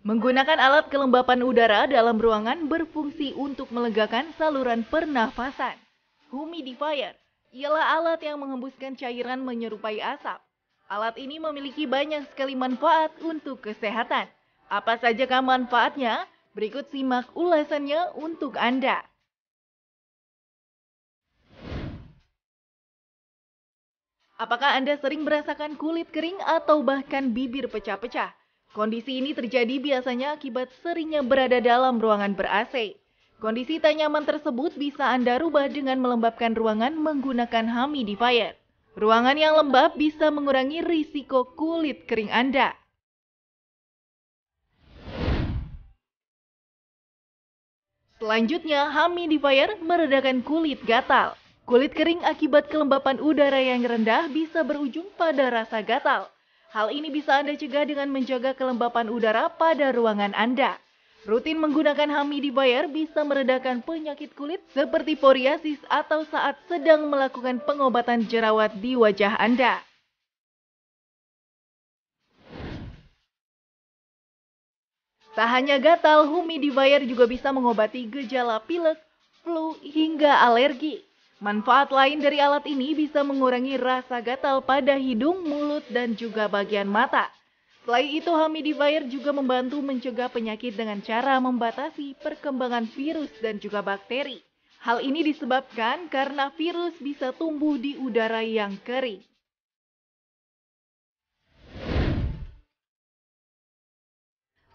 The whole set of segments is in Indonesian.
Menggunakan alat kelembapan udara dalam ruangan berfungsi untuk melegakan saluran pernafasan. Humidifier ialah alat yang menghembuskan cairan menyerupai asap. Alat ini memiliki banyak sekali manfaat untuk kesehatan. Apa saja manfaatnya? Berikut simak ulasannya untuk Anda. Apakah Anda sering merasakan kulit kering atau bahkan bibir pecah-pecah? Kondisi ini terjadi biasanya akibat seringnya berada dalam ruangan ber-AC. Kondisi tak nyaman tersebut bisa Anda rubah dengan melembabkan ruangan menggunakan humidifier. Ruangan yang lembab bisa mengurangi risiko kulit kering Anda. Selanjutnya, humidifier meredakan kulit gatal. Kulit kering akibat kelembapan udara yang rendah bisa berujung pada rasa gatal. Hal ini bisa Anda cegah dengan menjaga kelembapan udara pada ruangan Anda. Rutin menggunakan humidifier bisa meredakan penyakit kulit seperti poriasis atau saat sedang melakukan pengobatan jerawat di wajah Anda. Tak hanya gatal, humidifier juga bisa mengobati gejala pilek, flu, hingga alergi. Manfaat lain dari alat ini bisa mengurangi rasa gatal pada hidung, mulut, dan juga bagian mata. Selain itu, humidifier juga membantu mencegah penyakit dengan cara membatasi perkembangan virus dan juga bakteri. Hal ini disebabkan karena virus bisa tumbuh di udara yang kering.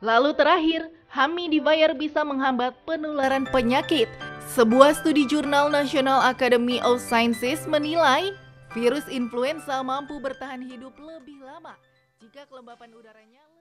Lalu terakhir, humidifier bisa menghambat penularan penyakit. Sebuah studi jurnal National Academy of Sciences menilai virus influenza mampu bertahan hidup lebih lama jika kelembapan udaranya